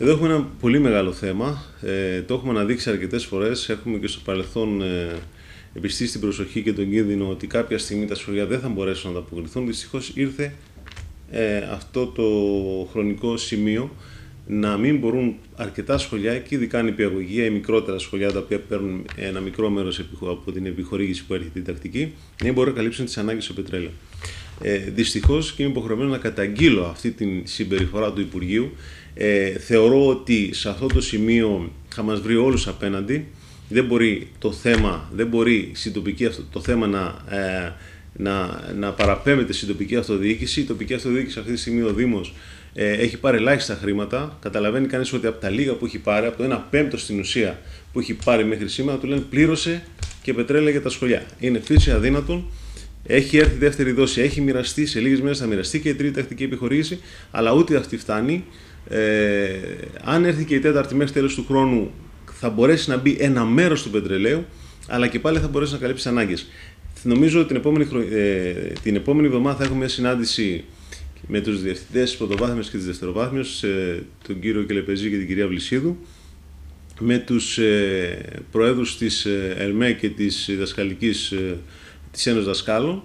Εδώ έχουμε ένα πολύ μεγάλο θέμα. Ε, το έχουμε αναδείξει αρκετές φορές. Έχουμε και στο παρελθόν ε, επιστήσει την προσοχή και τον κίνδυνο ότι κάποια στιγμή τα σχολεία δεν θα μπορέσουν να ανταποκριθούν. Δυστυχώς ήρθε ε, αυτό το χρονικό σημείο να μην μπορούν αρκετά σχολιά και ειδικά νηπιαγωγεία ή μικρότερα σχολιά τα οποία παίρνουν ένα μικρό μέρος από την επιχορήγηση που έρχεται την τακτική, να μπορούν να καλύψουν τις ανάγκες στο πετρέλαιο. Ε, Δυστυχώς και είμαι υποχρεωμένος να καταγγείλω αυτή την συμπεριφορά του Υπουργείου. Ε, θεωρώ ότι σε αυτό το σημείο θα μας βρει όλους απέναντι. Δεν μπορεί το θέμα, δεν μπορεί αυτό το θέμα να. Ε, να, να παραπέμπεται στην τοπική αυτοδιοίκηση. Η τοπική αυτοδιοίκηση αυτή τη στιγμή ο Δήμος ε, έχει πάρει ελάχιστα χρήματα. Καταλαβαίνει κανείς ότι από τα λίγα που έχει πάρει, από το 1 πέμπτο στην ουσία που έχει πάρει μέχρι σήμερα, του λένε πλήρωσε και πετρέλαια για τα σχολιά. Είναι φύση αδύνατον. Έχει έρθει δεύτερη δόση, έχει μοιραστεί, σε λίγες μέρες θα μοιραστεί και η τρίτη τακτική επιχορήγηση, αλλά ούτε αυτή φτάνει. Ε, αν έρθει και η τέταρτη μέχρι τέλος του χρόνου, θα μπορέσει να μπει ένα μέρος του πετρελαίου, αλλά και πάλι θα μπορέσει να καλύψει ανάγκες. Νομίζω ότι ε, την επόμενη, εβδομάδα θα έχουμε μια συνάντηση με τους διευθυντές πρωτοβάθμιας και της δευτεροβάθμιας, ε, τον κύριο Κελεπεζή και την κυρία Βλυσίδου, με τους ε, προέδρους της ΕΡΜΕ και της δασκαλικής ε, της Ένωσης Δασκάλων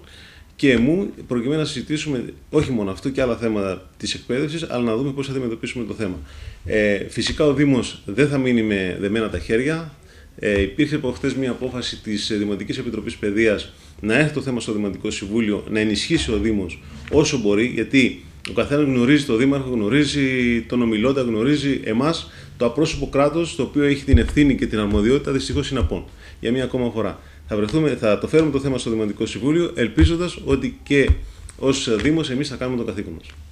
και μου, προκειμένου να συζητήσουμε όχι μόνο αυτό και άλλα θέματα της εκπαίδευσης, αλλά να δούμε πώς θα αντιμετωπίσουμε το θέμα. Ε, φυσικά ο Δήμος δεν θα μείνει με δεμένα τα χέρια, ε, υπήρχε προχθέ μια απόφαση της ε, Δημοτικής Επιτροπής Παιδείας να έρθει το θέμα στο Δημοτικό Συμβούλιο, να ενισχύσει ο Δήμος όσο μπορεί, γιατί ο καθένας γνωρίζει τον Δήμαρχο, γνωρίζει τον ομιλόντα, γνωρίζει εμάς. Το απρόσωπο κράτος, το οποίο έχει την ευθύνη και την αρμοδιότητα, δυστυχώς είναι απόν. Για μία ακόμα φορά. Θα, βρεθούμε, θα το φέρουμε το θέμα στο Δημοτικό Συμβούλιο, ελπίζοντας ότι και ως Δήμος εμείς θα κάνουμε το καθήκον μας.